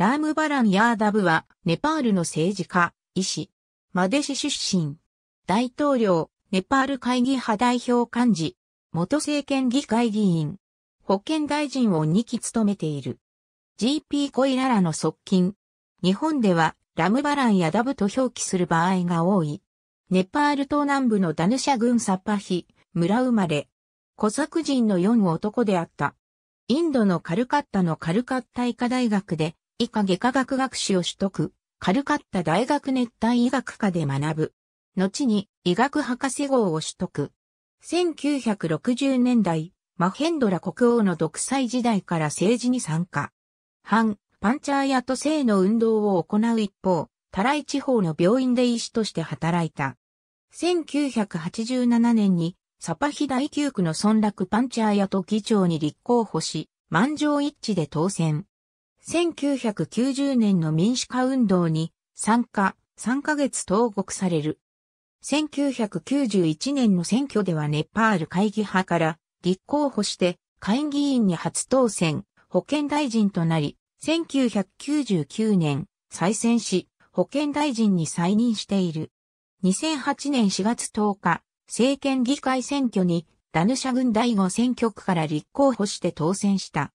ラームバラン・ヤーダブは、ネパールの政治家、医師、マデシ出身、大統領、ネパール会議派代表幹事、元政権議会議員、保健大臣を2期務めている。GP コイララの側近。日本では、ラムバラン・ヤダブと表記する場合が多い。ネパール東南部のダヌシャ郡サッパヒ、村生まれ。コサク人の4男であった。インドのカルカッタのカルカッタ医科大学で以下外科学学士を取得、カルカッタ大学熱帯医学科で学ぶ。後に医学博士号を取得。1960年代、マヘンドラ国王の独裁時代から政治に参加。反、パンチャーヤと性の運動を行う一方、タライ地方の病院で医師として働いた。1987年に、サパヒ大9区の村落パンチャーヤと議長に立候補し、満場一致で当選。1990年の民主化運動に参加、3ヶ月投獄される。1991年の選挙ではネパール会議派から立候補して会議員に初当選、保健大臣となり、1999年再選し、保健大臣に再任している。2008年4月10日、政権議会選挙にダヌシャ軍第5選挙区から立候補して当選した。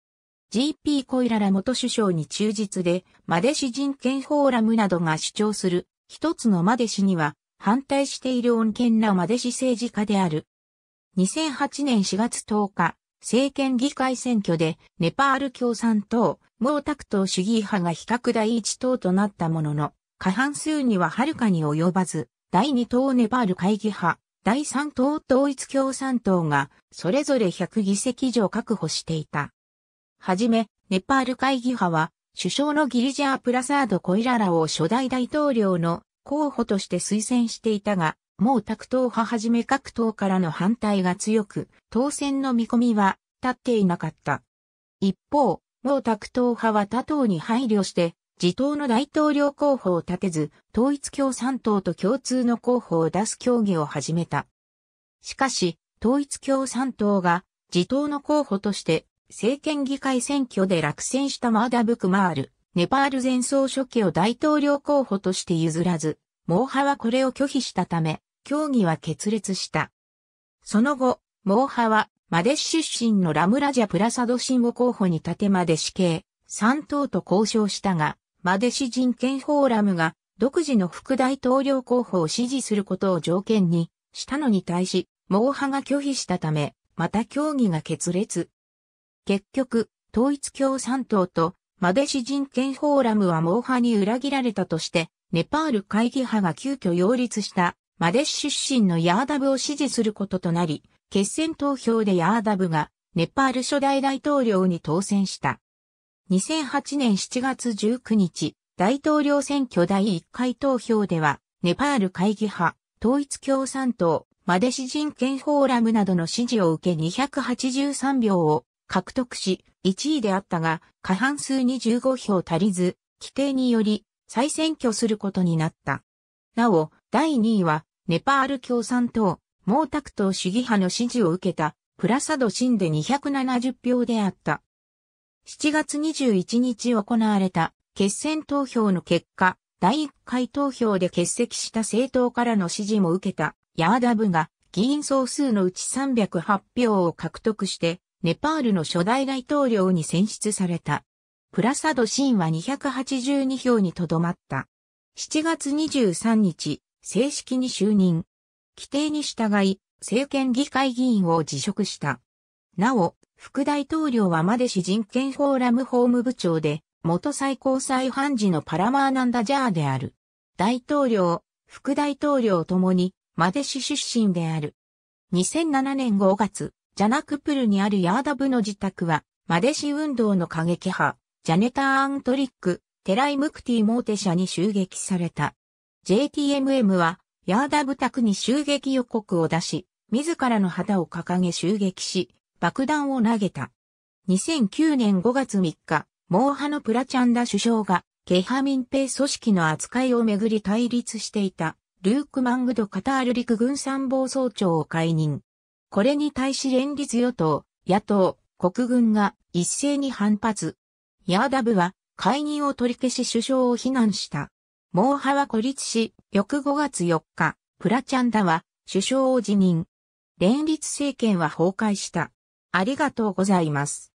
GP コイララ元首相に忠実で、マデシ人権フォーラムなどが主張する、一つのマデシには、反対している穏健なマデシ政治家である。2008年4月10日、政権議会選挙で、ネパール共産党、毛沢東主義派が比較第一党となったものの、過半数には遥かに及ばず、第二党ネパール会議派、第三党統一共産党が、それぞれ100議席以上確保していた。はじめ、ネパール会議派は、首相のギリジャー・プラサード・コイララを初代大統領の候補として推薦していたが、もう卓党派はじめ各党からの反対が強く、当選の見込みは立っていなかった。一方、毛沢東派は他党に配慮して、自党の大統領候補を立てず、統一共産党と共通の候補を出す協議を始めた。しかし、統一共産党が自党の候補として政権議会選挙で落選したマーダ・ブクマール、ネパール前総書記を大統領候補として譲らず、ー派はこれを拒否したため、協議は決裂した。その後、ー派は、マデシ出身のラムラジャ・プラサドシンを候補に立てまで死刑、3党と交渉したが、マデシ人権フォーラムが、独自の副大統領候補を支持することを条件にしたのに対し、ー派が拒否したため、また協議が決裂。結局、統一共産党とマデシ人権フォーラムは猛派に裏切られたとして、ネパール会議派が急遽擁立したマデシ出身のヤーダブを支持することとなり、決選投票でヤーダブがネパール初代大統領に当選した。2008年7月19日、大統領選挙第1回投票では、ネパール会議派、統一共産党、マデシ人権フォーラムなどの支持を受け283票を獲得し、1位であったが、過半数1 5票足りず、規定により再選挙することになった。なお、第2位は、ネパール共産党、毛沢東主義派の支持を受けた、プラサドシンで270票であった。7月21日行われた決選投票の結果、第1回投票で欠席した政党からの支持も受けたヤーダブが議員総数のうち308票を獲得してネパールの初代大統領に選出された。プラサド・シンは282票にとどまった。7月23日、正式に就任。規定に従い、政権議会議員を辞職した。なお、副大統領はマデシ人権フォーラム法務部長で、元最高裁判事のパラマーナンダジャーである。大統領、副大統領ともに、マデシ出身である。2007年5月、ジャナクプルにあるヤーダブの自宅は、マデシ運動の過激派、ジャネター・アントリック、テライ・ムクティ・モーテ社に襲撃された。JTMM は、ヤーダブ宅に襲撃予告を出し、自らの旗を掲げ襲撃し、爆弾を投げた。2009年5月3日、モー派のプラチャンダ首相が、ケハ民兵組織の扱いをめぐり対立していた、ルーク・マングド・カタール陸軍参謀総長を解任。これに対し連立与党、野党、国軍が一斉に反発。ヤーダブは解任を取り消し首相を非難した。モー派は孤立し、翌5月4日、プラチャンダは首相を辞任。連立政権は崩壊した。ありがとうございます。